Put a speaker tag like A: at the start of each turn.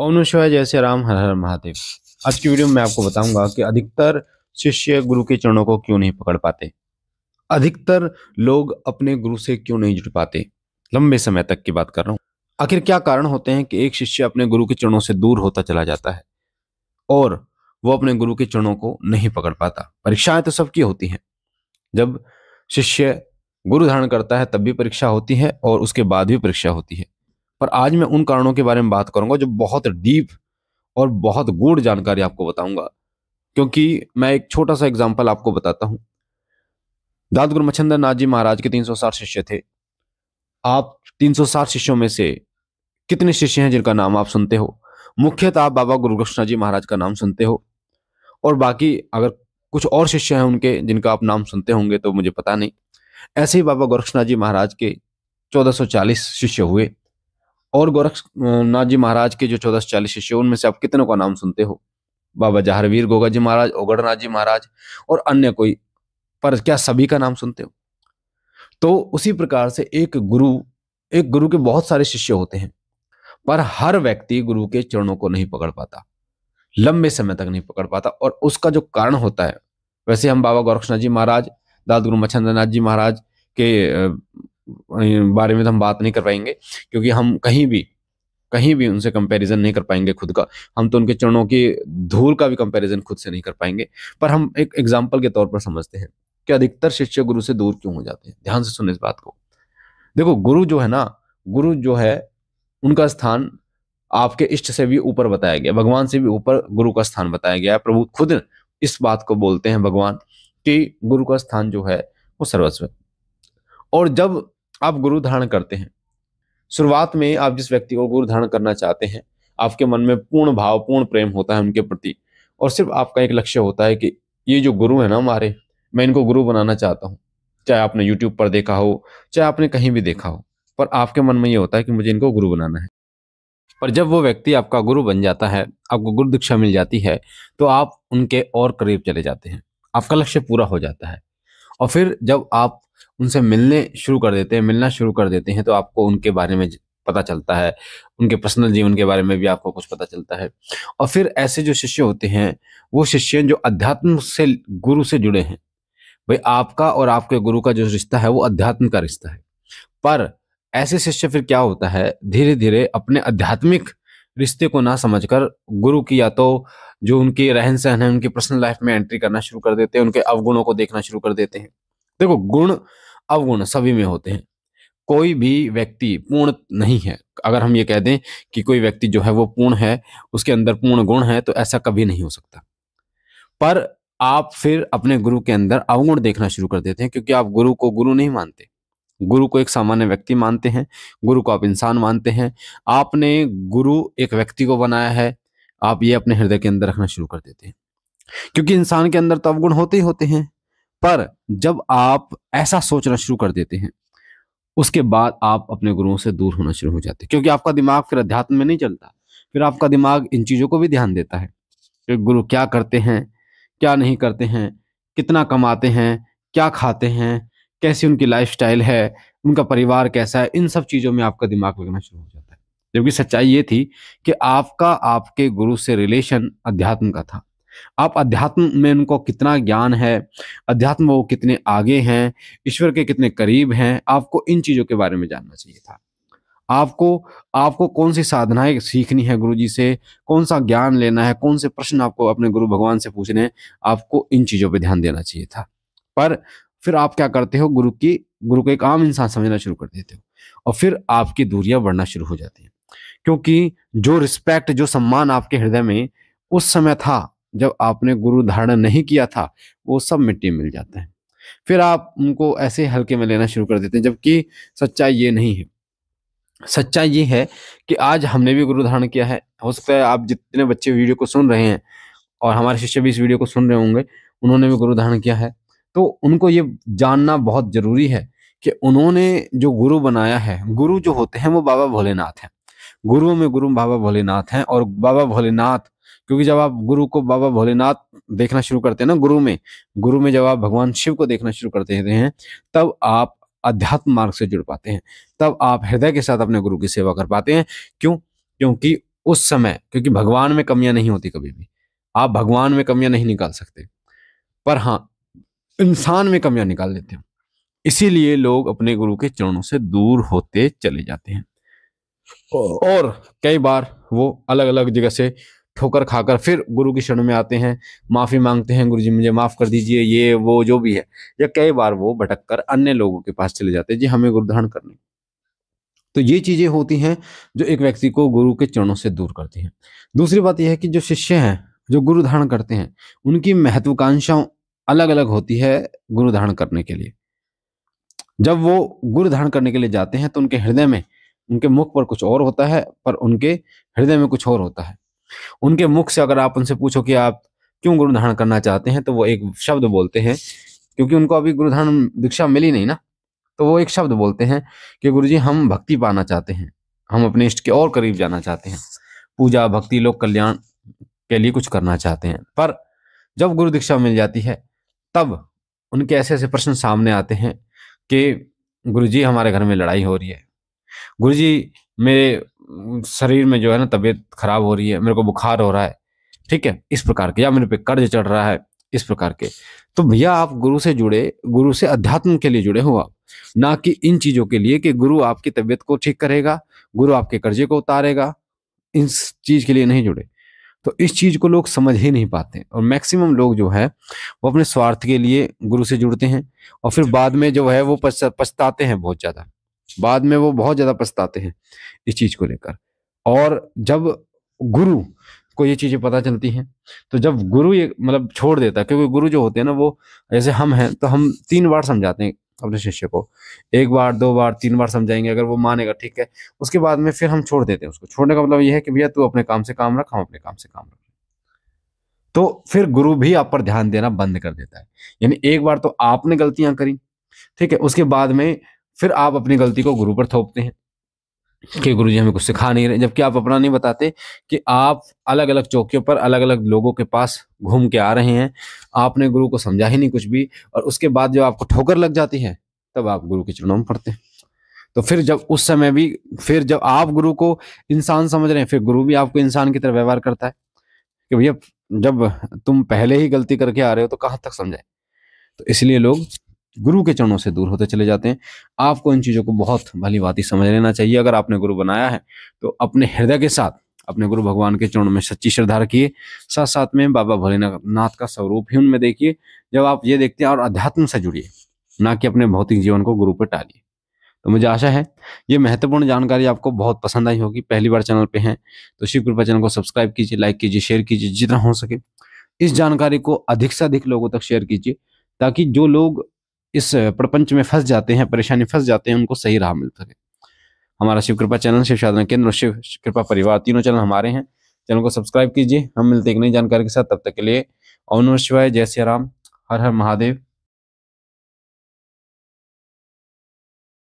A: ओम शिवाय जैसे राम हर हर महादेव आज की वीडियो में आपको बताऊंगा कि अधिकतर शिष्य गुरु के चरणों को क्यों नहीं पकड़ पाते अधिकतर लोग अपने गुरु से क्यों नहीं जुड़ पाते लंबे समय तक की बात कर रहा हूं आखिर क्या कारण होते हैं कि एक शिष्य अपने गुरु के चरणों से दूर होता चला जाता है और वो अपने गुरु के चरणों को नहीं पकड़ पाता परीक्षाएं तो सबकी होती हैं जब शिष्य गुरु धारण करता है तब भी परीक्षा होती है और उसके बाद भी परीक्षा होती है पर आज मैं उन कारणों के बारे में बात करूंगा जो बहुत डीप और बहुत गूढ़ जानकारी आपको बताऊंगा क्योंकि मैं एक छोटा सा एग्जाम्पल आपको बताता हूँ दाद गुरु मच्छंदर नाथ जी महाराज के 360 शिष्य थे आप 360 शिष्यों में से कितने शिष्य हैं जिनका नाम आप सुनते हो मुख्यतः आप बाबा गुरु कृष्णा जी महाराज का नाम सुनते हो और बाकी अगर कुछ और शिष्य हैं उनके जिनका आप नाम सुनते होंगे तो मुझे पता नहीं ऐसे ही बाबा गोरक्षनाथ जी महाराज के 1440 शिष्य हुए और गोरखनाथ जी महाराज के जो चौदह सौ चालीस शिष्य उनमें से आप कितनों का नाम सुनते हो बाबा जहरवीर गोगा जी महाराज ओगड़नाथ जी महाराज और अन्य कोई पर क्या सभी का नाम सुनते हो तो उसी प्रकार से एक गुरु एक गुरु के बहुत सारे शिष्य होते हैं पर हर व्यक्ति गुरु के चरणों को नहीं पकड़ पाता लंबे समय तक नहीं पकड़ पाता और उसका जो कारण होता है वैसे हम बाबा गोरक्षनाथ जी महाराज दाद गुरु मच्छंद्रनाथ जी महाराज के बारे में तो हम बात नहीं कर पाएंगे क्योंकि हम कहीं भी कहीं भी उनसे कंपैरिजन नहीं कर पाएंगे खुद का हम तो उनके चरणों की धूल का भी कंपैरिजन खुद से नहीं कर पाएंगे पर हम एक एग्जाम्पल के तौर पर समझते हैं कि अधिकतर शिष्य गुरु से दूर क्यों हो जाते हैं ध्यान से सुने इस बात को देखो गुरु जो है ना गुरु जो है उनका स्थान आपके इष्ट से भी ऊपर बताया गया भगवान से भी ऊपर गुरु का स्थान बताया गया प्रभु खुद इस बात को बोलते हैं भगवान कि गुरु का स्थान जो है वो सर्वस्व है और जब आप गुरु धारण करते हैं शुरुआत में आप जिस व्यक्ति को गुरु धारण करना चाहते हैं आपके मन में पूर्ण भाव पूर्ण प्रेम होता है उनके प्रति और सिर्फ आपका एक लक्ष्य होता है कि ये जो गुरु है ना हमारे मैं इनको गुरु बनाना चाहता हूँ चाहे आपने यूट्यूब पर देखा हो चाहे आपने कहीं भी देखा हो पर आपके मन में ये होता है कि मुझे इनको गुरु बनाना है पर जब वो व्यक्ति आपका गुरु बन जाता है आपको गुरु दीक्षा मिल जाती है तो आप उनके और करीब चले जाते हैं आपका लक्ष्य पूरा हो जाता है और फिर जब आप उनसे मिलने शुरू कर देते हैं मिलना शुरू कर देते हैं तो आपको उनके बारे में पता चलता है उनके पर्सनल जीवन के बारे में भी आपको कुछ पता चलता है और फिर ऐसे जो शिष्य होते हैं वो शिष्य जो अध्यात्म से गुरु से जुड़े हैं भाई आपका और आपके गुरु का जो रिश्ता है वो अध्यात्म का रिश्ता है पर ऐसे शिष्य फिर क्या होता है धीरे धीरे अपने आध्यात्मिक रिश्ते को ना समझकर गुरु की या तो जो उनके रहन सहन है उनकी पर्सनल लाइफ में एंट्री करना शुरू कर देते हैं उनके अवगुणों को देखना शुरू कर देते हैं देखो गुण अवगुण सभी में होते हैं कोई भी व्यक्ति पूर्ण नहीं है अगर हम ये कह दें कि कोई व्यक्ति जो है वो पूर्ण है उसके अंदर पूर्ण गुण है तो ऐसा कभी नहीं हो सकता पर आप फिर अपने गुरु के अंदर अवगुण देखना शुरू कर देते हैं क्योंकि आप गुरु को गुरु नहीं मानते गुरु को एक सामान्य व्यक्ति मानते हैं गुरु को आप इंसान मानते हैं आपने गुरु एक व्यक्ति को बनाया है आप ये अपने हृदय के अंदर रखना शुरू कर देते हैं क्योंकि इंसान के अंदर तो अवगुण होते ही होते हैं पर जब आप ऐसा सोचना शुरू कर देते हैं उसके बाद आप अपने गुरुओं से दूर होना शुरू हो जाते हैं क्योंकि आपका दिमाग फिर अध्यात्म में नहीं चलता फिर आपका दिमाग इन चीज़ों को भी ध्यान देता है कि गुरु क्या करते हैं क्या नहीं करते हैं कितना कमाते हैं क्या खाते हैं कैसी उनकी लाइफ है उनका परिवार कैसा है इन सब चीज़ों में आपका दिमाग लगना शुरू हो जाता है जबकि सच्चाई ये थी कि आपका आपके गुरु से रिलेशन अध्यात्म का था आप अध्यात्म में उनको कितना ज्ञान है अध्यात्म वो कितने आगे हैं ईश्वर के कितने करीब हैं आपको इन चीज़ों के बारे में जानना चाहिए था आपको आपको कौन सी साधनाएं सीखनी है गुरु जी से कौन सा ज्ञान लेना है कौन से प्रश्न आपको अपने गुरु भगवान से पूछने हैं आपको इन चीज़ों पर ध्यान देना चाहिए था पर फिर आप क्या करते हो गुरु की गुरु को एक आम इंसान समझना शुरू कर देते हो और फिर आपकी दूरियां बढ़ना शुरू हो जाती हैं क्योंकि जो रिस्पेक्ट जो सम्मान आपके हृदय में उस समय था जब आपने गुरु धारण नहीं किया था वो सब मिट्टी मिल जाते हैं फिर आप उनको ऐसे हल्के में लेना शुरू कर देते हैं जबकि सच्चाई ये नहीं है सच्चाई ये है कि आज हमने भी गुरु धारण किया है हो सकता है आप जितने बच्चे वीडियो को सुन रहे हैं और हमारे शिष्य भी इस वीडियो को सुन रहे होंगे उन्होंने भी गुरु धारण किया है तो उनको ये जानना बहुत ज़रूरी है कि उन्होंने जो गुरु बनाया है गुरु जो होते हैं वो बाबा भोलेनाथ हैं गुरुओं में गुरु बाबा भोलेनाथ हैं और बाबा भोलेनाथ क्योंकि जब आप गुरु को बाबा भोलेनाथ देखना शुरू करते हैं ना गुरु में गुरु में जब आप भगवान शिव को देखना शुरू करते हैं तब आप अध्यात्म मार्ग से जुड़ पाते हैं तब आप हृदय के साथ अपने गुरु की सेवा कर पाते हैं क्यों क्योंकि उस समय क्योंकि भगवान में कमियां नहीं होती कभी भी आप भगवान में कमियां नहीं निकाल सकते पर हाँ इंसान में कमियां निकाल लेते हैं इसीलिए लोग अपने गुरु के चरणों से दूर होते चले जाते हैं और कई बार वो अलग अलग जगह से ठोकर खाकर फिर गुरु की शरण में आते हैं माफ़ी मांगते हैं गुरु जी मुझे माफ़ कर दीजिए ये वो जो भी है या कई बार वो भटक कर अन्य लोगों के पास चले जाते हैं जी हमें गुरुधारण करने तो ये चीज़ें होती हैं जो एक व्यक्ति को गुरु के चरणों से दूर करती हैं दूसरी बात यह है कि जो शिष्य हैं जो गुरु धारण करते हैं उनकी महत्वाकांक्षाओं अलग अलग होती है गुरु धारण करने के लिए जब वो गुरु धारण करने के लिए जाते हैं तो उनके हृदय में उनके मुख पर कुछ और होता है पर उनके हृदय में कुछ और होता है उनके मुख से अगर आप उनसे पूछो कि आप क्यों गुरु धारण करना चाहते हैं तो वो एक शब्द बोलते हैं क्योंकि उनको अभी गुरु धारण दीक्षा मिली नहीं ना तो वो एक शब्द बोलते हैं कि गुरु जी हम भक्ति पाना चाहते हैं हम अपने इष्ट के और करीब जाना चाहते हैं पूजा भक्ति लोक कल्याण के लिए कुछ करना चाहते हैं पर जब गुरु दीक्षा मिल जाती है तब उनके ऐसे ऐसे प्रश्न सामने आते हैं कि गुरु जी हमारे घर में लड़ाई हो रही है गुरु जी मेरे शरीर में जो है ना तबीयत खराब हो रही है मेरे को बुखार हो रहा है ठीक है इस प्रकार के या मेरे पे कर्ज चढ़ रहा है इस प्रकार के तो भैया आप गुरु से जुड़े गुरु से अध्यात्म के लिए जुड़े हो आप ना कि इन चीजों के लिए कि गुरु आपकी तबीयत को ठीक करेगा गुरु आपके कर्जे को उतारेगा इस चीज के लिए नहीं जुड़े तो इस चीज को लोग समझ ही नहीं पाते और मैक्सिमम लोग जो है वो अपने स्वार्थ के लिए गुरु से जुड़ते हैं और फिर बाद में जो है वो पछताते हैं बहुत ज्यादा बाद में वो बहुत ज़्यादा पछताते हैं इस चीज़ को लेकर और जब गुरु को ये चीज़ें पता चलती हैं तो जब गुरु ये मतलब छोड़ देता है क्योंकि गुरु जो होते हैं ना वो जैसे हम हैं तो हम तीन बार समझाते हैं अपने शिष्य को एक बार दो बार तीन बार समझाएंगे अगर वो मानेगा ठीक है उसके बाद में फिर हम छोड़ देते हैं उसको छोड़ने का मतलब ये है कि भैया तू अपने काम से काम रख हम अपने काम से काम रख तो फिर गुरु भी आप पर ध्यान देना बंद कर देता है यानी एक बार तो आपने गलतियां करी ठीक है उसके बाद में फिर आप अपनी गलती को गुरु पर थोपते हैं कि गुरु जी हमें कुछ सिखा नहीं रहे जबकि आप अपना नहीं बताते कि आप अलग अलग चौकियों पर अलग अलग लोगों के पास घूम के आ रहे हैं आपने गुरु को समझा ही नहीं कुछ भी और उसके बाद जब आपको ठोकर लग जाती है तब आप गुरु के चरणों में पड़ते हैं तो फिर जब उस समय भी फिर जब आप गुरु को इंसान समझ रहे हैं फिर गुरु भी आपको इंसान की तरह व्यवहार करता है कि भैया जब तुम पहले ही गलती करके आ रहे हो तो कहाँ तक समझाए तो इसलिए लोग गुरु के चरणों से दूर होते चले जाते हैं आपको इन चीज़ों को बहुत भली भांति समझ लेना चाहिए अगर आपने गुरु बनाया है तो अपने हृदय के साथ अपने गुरु भगवान के चरणों में सच्ची श्रद्धा रखिए साथ साथ में बाबा भोलेनाथ का स्वरूप ही उनमें देखिए जब आप ये देखते हैं और अध्यात्म से जुड़िए ना कि अपने भौतिक जीवन को गुरु पर टालिए तो मुझे आशा है ये महत्वपूर्ण जानकारी आपको बहुत पसंद आई होगी पहली बार चैनल पे हैं तो शिव कृपा चैनल को सब्सक्राइब कीजिए लाइक कीजिए शेयर कीजिए जितना हो सके इस जानकारी को अधिक से अधिक लोगों तक शेयर कीजिए ताकि जो लोग इस प्रपंच में फंस जाते हैं परेशानी फंस जाते हैं उनको सही राह मिल सके हमारा शिव कृपा चैनल शिव साधना केंद्र और शिव कृपा परिवार तीनों चैनल हमारे हैं चैनल को सब्सक्राइब कीजिए हम मिलते एक नई जानकारी के साथ तब तक के लिए ओम शिवाय जय सिया राम हर हर महादेव